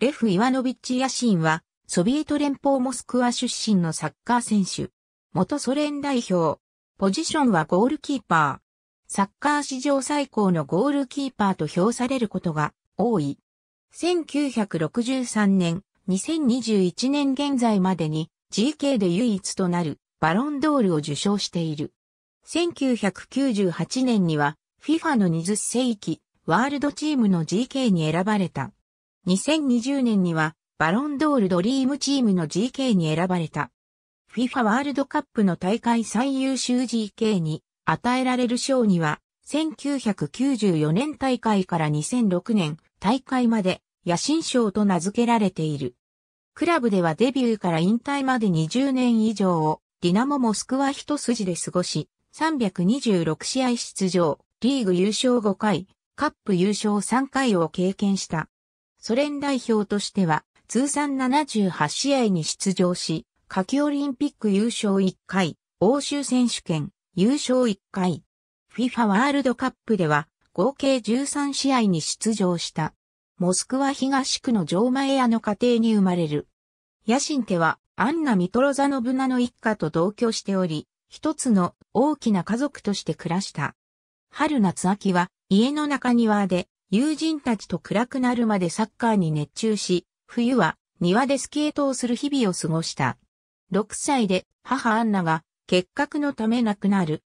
レフ・イワノビッチ・ヤシンは、ソビエト連邦モスクワ出身のサッカー選手。元ソ連代表。ポジションはゴールキーパー。サッカー史上最高のゴールキーパーと評されることが多い。1963年、2021年現在までに GK で唯一となるバロンドールを受賞している。1998年には FIFA の20世紀ワールドチームの GK に選ばれた。2020年にはバロンドールドリームチームの GK に選ばれた。FIFA ワールドカップの大会最優秀 GK に与えられる賞には、1994年大会から2006年大会まで野心賞と名付けられている。クラブではデビューから引退まで20年以上をディナモモスクワ一筋で過ごし、326試合出場、リーグ優勝5回、カップ優勝3回を経験した。ソ連代表としては通算78試合に出場し、夏季オリンピック優勝1回、欧州選手権優勝1回、FIFA ワールドカップでは合計13試合に出場した。モスクワ東区のジョーマエアの家庭に生まれる。野心手はアンナ・ミトロザノブナの一家と同居しており、一つの大きな家族として暮らした。春夏秋は家の中庭で友人たちと暗くなるまでサッカーに熱中し、冬は庭でスケートをする日々を過ごした。6歳で母アンナが結核のため亡くなる。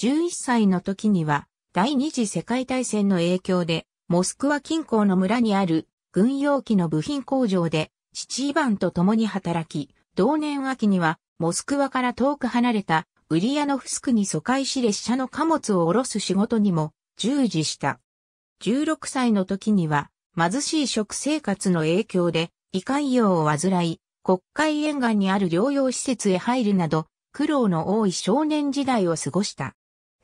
11歳の時には第二次世界大戦の影響でモスクワ近郊の村にある軍用機の部品工場で父イバンと共に働き、同年秋にはモスクワから遠く離れたウリアノフスクに疎開し列車の貨物を下ろす仕事にも従事した。16歳の時には、貧しい食生活の影響で、胃潰瘍を患い、国会沿岸にある療養施設へ入るなど、苦労の多い少年時代を過ごした。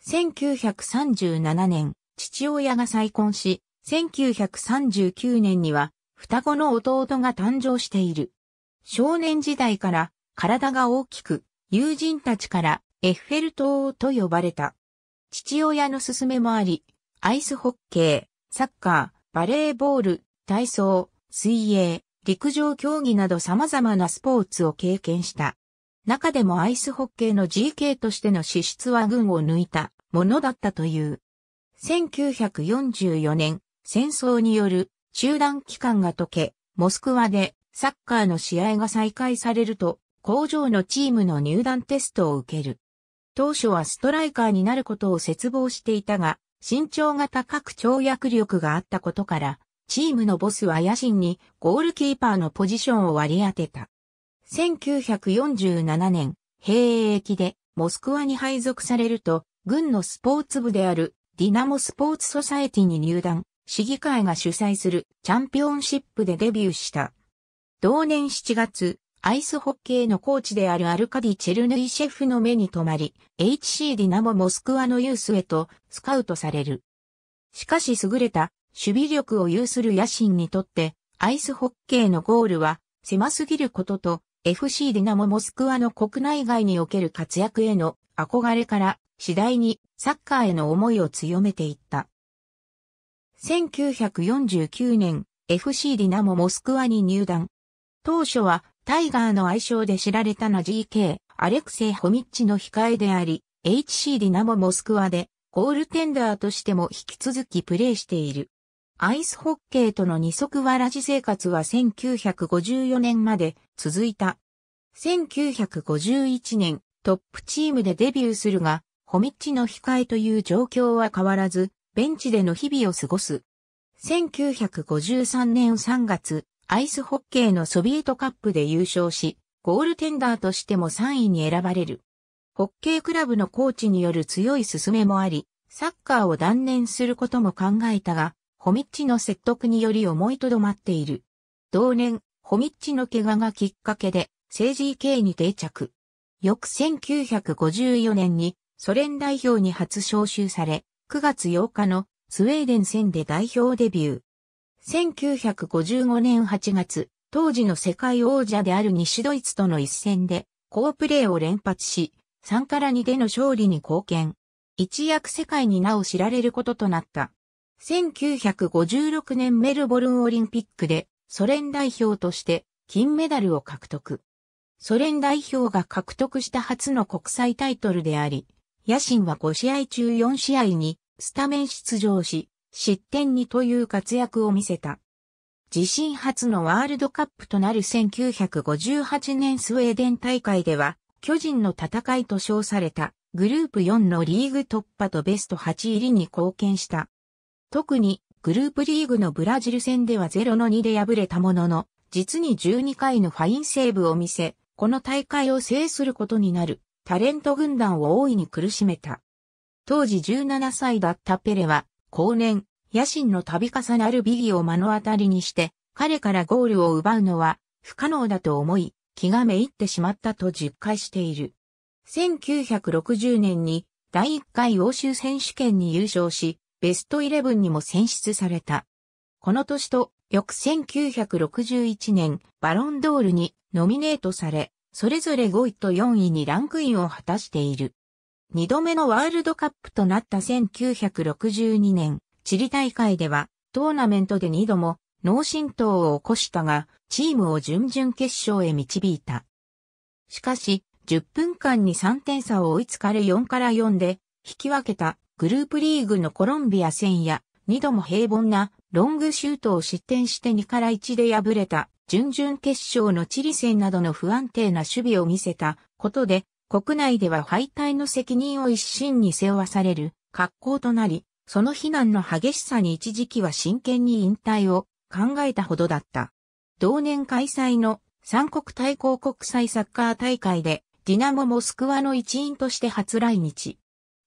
1937年、父親が再婚し、1939年には双子の弟が誕生している。少年時代から体が大きく、友人たちからエッフェル塔と呼ばれた。父親の勧めもあり、アイスホッケー、サッカー、バレーボール、体操、水泳、陸上競技など様々なスポーツを経験した。中でもアイスホッケーの GK としての資質は群を抜いたものだったという。1944年、戦争による中断期間が解け、モスクワでサッカーの試合が再開されると、工場のチームの入団テストを受ける。当初はストライカーになることを絶望していたが、身長が高く跳躍力があったことから、チームのボスは野心にゴールキーパーのポジションを割り当てた。1947年、兵役でモスクワに配属されると、軍のスポーツ部であるディナモスポーツソサエティに入団、市議会が主催するチャンピオンシップでデビューした。同年7月、アイスホッケーのコーチであるアルカディ・チェルヌイシェフの目に留まり、HC ディナモ・モスクワのユースへとスカウトされる。しかし優れた守備力を有する野心にとって、アイスホッケーのゴールは狭すぎることと、FC ディナモ・モスクワの国内外における活躍への憧れから次第にサッカーへの思いを強めていった。1949年、FC ディナモ・モスクワに入団。当初はタイガーの愛称で知られたナ GK、アレクセイ・ホミッチの控えであり、HC ディナモ・モスクワで、ゴールテンダーとしても引き続きプレーしている。アイスホッケーとの二足わらじ生活は1954年まで続いた。1951年、トップチームでデビューするが、ホミッチの控えという状況は変わらず、ベンチでの日々を過ごす。1953年3月、アイスホッケーのソビエトカップで優勝し、ゴールテンダーとしても3位に選ばれる。ホッケークラブのコーチによる強い勧めもあり、サッカーを断念することも考えたが、ホミッチの説得により思いとどまっている。同年、ホミッチの怪我がきっかけで、政治 k に定着。翌1954年にソ連代表に初招集され、9月8日のスウェーデン戦で代表デビュー。1955年8月、当時の世界王者である西ドイツとの一戦で、好プレーを連発し、3から2での勝利に貢献。一躍世界に名を知られることとなった。1956年メルボルンオリンピックでソ連代表として金メダルを獲得。ソ連代表が獲得した初の国際タイトルであり、野心は5試合中4試合にスタメン出場し、失点にという活躍を見せた。自身初のワールドカップとなる1958年スウェーデン大会では、巨人の戦いと称されたグループ4のリーグ突破とベスト8入りに貢献した。特にグループリーグのブラジル戦では0の2で敗れたものの、実に12回のファインセーブを見せ、この大会を制することになるタレント軍団を大いに苦しめた。当時17歳だったペレは後年、野心の度重なる美ギを目の当たりにして、彼からゴールを奪うのは不可能だと思い、気がめいってしまったと実感している。1960年に第1回欧州選手権に優勝し、ベストイレブンにも選出された。この年と、翌1961年、バロンドールにノミネートされ、それぞれ5位と4位にランクインを果たしている。二度目のワールドカップとなった1962年、チリ大会ではトーナメントで二度も脳震盪を起こしたが、チームを準々決勝へ導いた。しかし、10分間に3点差を追いつかれ4から4で、引き分けたグループリーグのコロンビア戦や、二度も平凡なロングシュートを失点して2から1で敗れた準々決勝のチリ戦などの不安定な守備を見せたことで、国内では敗退の責任を一身に背負わされる格好となり、その非難の激しさに一時期は真剣に引退を考えたほどだった。同年開催の三国対抗国際サッカー大会で、ディナモモスクワの一員として初来日。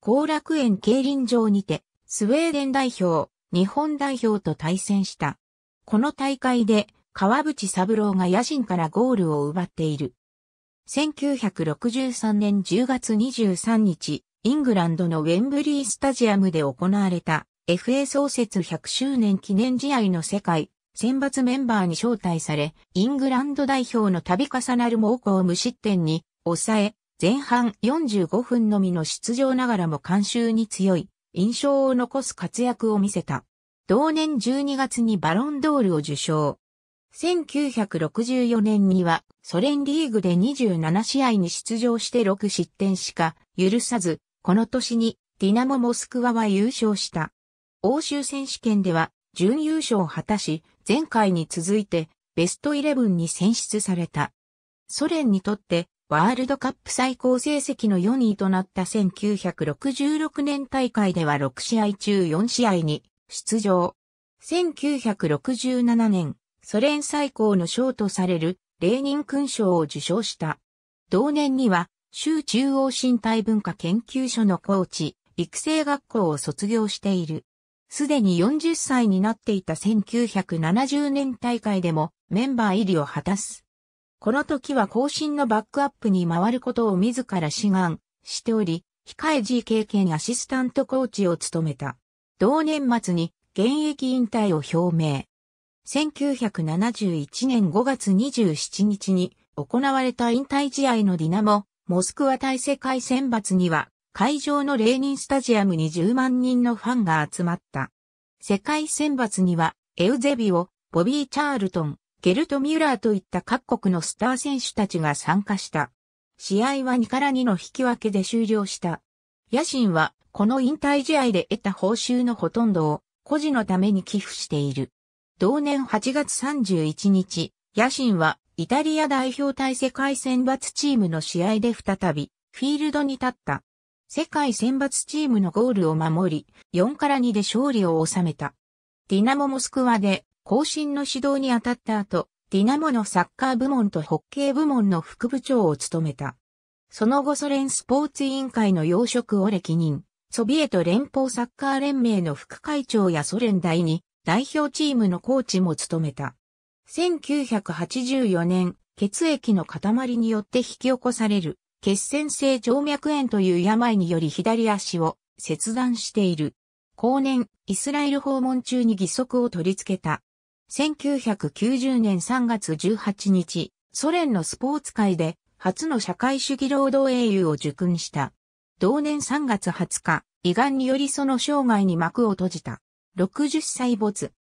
後楽園競輪場にて、スウェーデン代表、日本代表と対戦した。この大会で、川淵三郎が野心からゴールを奪っている。1963年10月23日、イングランドのウェンブリースタジアムで行われた FA 創設100周年記念試合の世界選抜メンバーに招待され、イングランド代表の度重なる猛攻を無失点に抑え、前半45分のみの出場ながらも監修に強い印象を残す活躍を見せた。同年12月にバロンドールを受賞。1964年にはソ連リーグで27試合に出場して6失点しか許さず、この年にディナモ・モスクワは優勝した。欧州選手権では準優勝を果たし、前回に続いてベストイレブンに選出された。ソ連にとってワールドカップ最高成績の4位となった1966年大会では6試合中4試合に出場。1967年ソ連最高の賞とされるレーニン勲章を受賞した。同年には、州中央身体文化研究所のコーチ、育成学校を卒業している。すでに40歳になっていた1970年大会でもメンバー入りを果たす。この時は後進のバックアップに回ることを自ら志願しており、控え g 経験アシスタントコーチを務めた。同年末に現役引退を表明。1971年5月27日に行われた引退試合のディナモ、モスクワ対世界選抜には会場のレーニンスタジアムに10万人のファンが集まった。世界選抜にはエウゼビオ、ボビー・チャールトン、ゲルト・ミュラーといった各国のスター選手たちが参加した。試合は2から2の引き分けで終了した。野心はこの引退試合で得た報酬のほとんどを孤児のために寄付している。同年8月31日、野心はイタリア代表対世界選抜チームの試合で再びフィールドに立った。世界選抜チームのゴールを守り、4から2で勝利を収めた。ディナモモスクワで後進の指導に当たった後、ディナモのサッカー部門とホッケー部門の副部長を務めた。その後ソ連スポーツ委員会の要職を歴任、ソビエト連邦サッカー連盟の副会長やソ連第に。代表チームのコーチも務めた。1984年、血液の塊によって引き起こされる血栓性静脈炎という病により左足を切断している。後年、イスラエル訪問中に義足を取り付けた。1990年3月18日、ソ連のスポーツ界で初の社会主義労働英雄を受勲した。同年3月20日、胃がんによりその生涯に幕を閉じた。60歳没。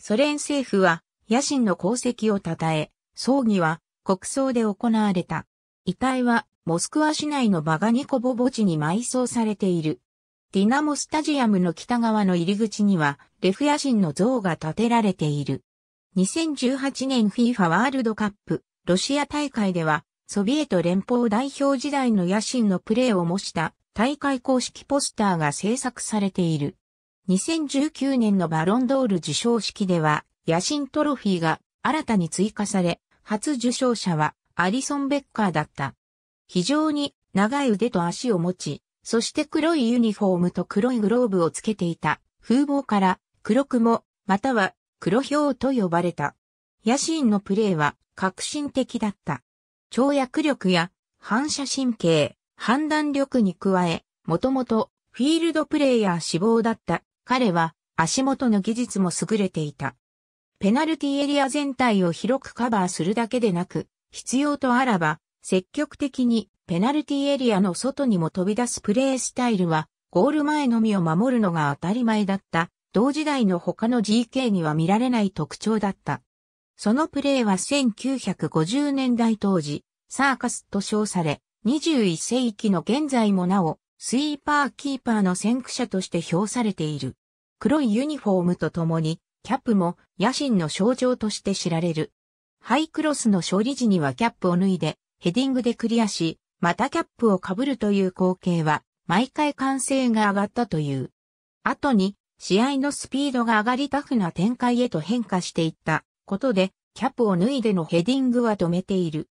ソ連政府は、野心の功績を称え、葬儀は国葬で行われた。遺体は、モスクワ市内のバガニコボ墓地に埋葬されている。ディナモスタジアムの北側の入り口には、レフ野心の像が建てられている。2018年 FIFA ワールドカップ、ロシア大会では、ソビエト連邦代表時代の野心のプレーを模した大会公式ポスターが制作されている。2019年のバロンドール受賞式では、野心トロフィーが新たに追加され、初受賞者はアリソン・ベッカーだった。非常に長い腕と足を持ち、そして黒いユニフォームと黒いグローブをつけていた風貌から黒雲または黒豹と呼ばれた。野心のプレーは革新的だった。跳躍力や反射神経、判断力に加え、もともとフィールドプレイヤー志望だった彼は足元の技術も優れていた。ペナルティエリア全体を広くカバーするだけでなく、必要とあらば、積極的にペナルティエリアの外にも飛び出すプレースタイルは、ゴール前のみを守るのが当たり前だった、同時代の他の GK には見られない特徴だった。そのプレーは1950年代当時、サーカスと称され、21世紀の現在もなお、スイーパーキーパーの先駆者として評されている。黒いユニフォームとともに、キャップも野心の象徴として知られる。ハイクロスの勝利時にはキャップを脱いで、ヘディングでクリアし、またキャップを被るという光景は、毎回歓声が上がったという。後に、試合のスピードが上がりタフな展開へと変化していったことで、キャップを脱いでのヘディングは止めている。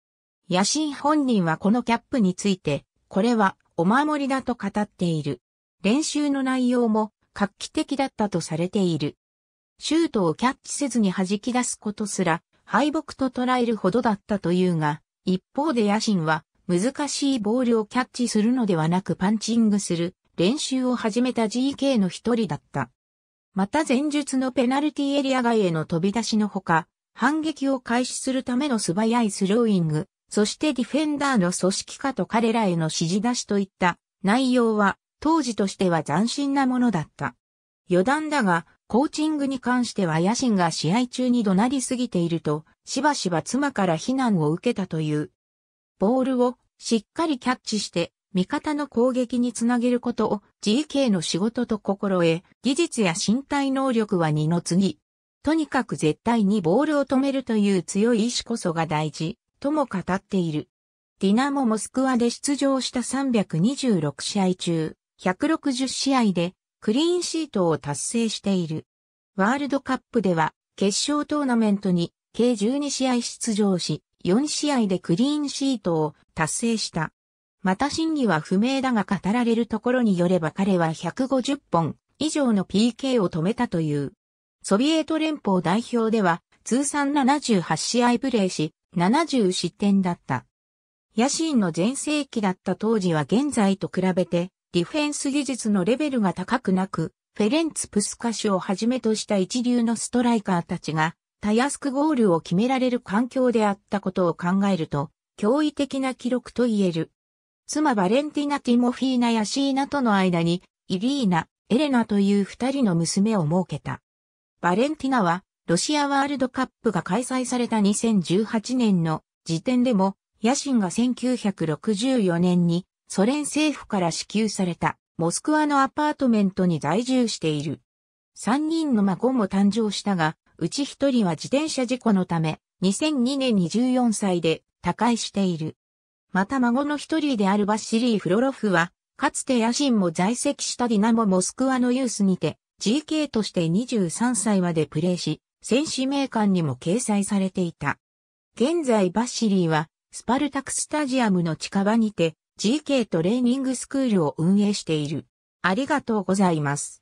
野心本人はこのキャップについて、これはお守りだと語っている。練習の内容も画期的だったとされている。シュートをキャッチせずに弾き出すことすら敗北と捉えるほどだったというが、一方で野心は難しいボールをキャッチするのではなくパンチングする練習を始めた GK の一人だった。また前述のペナルティエリア外への飛び出しのほか、反撃を開始するための素早いスローイング、そしてディフェンダーの組織化と彼らへの指示出しといった内容は当時としては斬新なものだった。余談だが、コーチングに関しては野心が試合中に怒鳴りすぎていると、しばしば妻から非難を受けたという。ボールをしっかりキャッチして、味方の攻撃につなげることを GK の仕事と心得、技術や身体能力は二の次。とにかく絶対にボールを止めるという強い意志こそが大事。とも語っている。ディナモ・モスクワで出場した326試合中、160試合でクリーンシートを達成している。ワールドカップでは決勝トーナメントに計12試合出場し、4試合でクリーンシートを達成した。また真偽は不明だが語られるところによれば彼は150本以上の PK を止めたという。ソビエト連邦代表では通算78試合プレーし、70失点だった。野心の前世紀だった当時は現在と比べて、ディフェンス技術のレベルが高くなく、フェレンツ・プスカシュをはじめとした一流のストライカーたちが、たやすくゴールを決められる環境であったことを考えると、驚異的な記録と言える。妻バレンティナ・ティモフィーナ・ヤシーナとの間に、イリーナ、エレナという二人の娘を設けた。バレンティナは、ロシアワールドカップが開催された2018年の時点でも、野心が1964年にソ連政府から支給されたモスクワのアパートメントに在住している。3人の孫も誕生したが、うち1人は自転車事故のため、2002年に14歳で他界している。また孫の一人であるバッシリー・フロロフは、かつて野心も在籍したディナモ・モスクワのユースにて、GK として23歳までプレーし、戦士名館にも掲載されていた。現在バッシリーは、スパルタクスタジアムの近場にて、GK トレーニングスクールを運営している。ありがとうございます。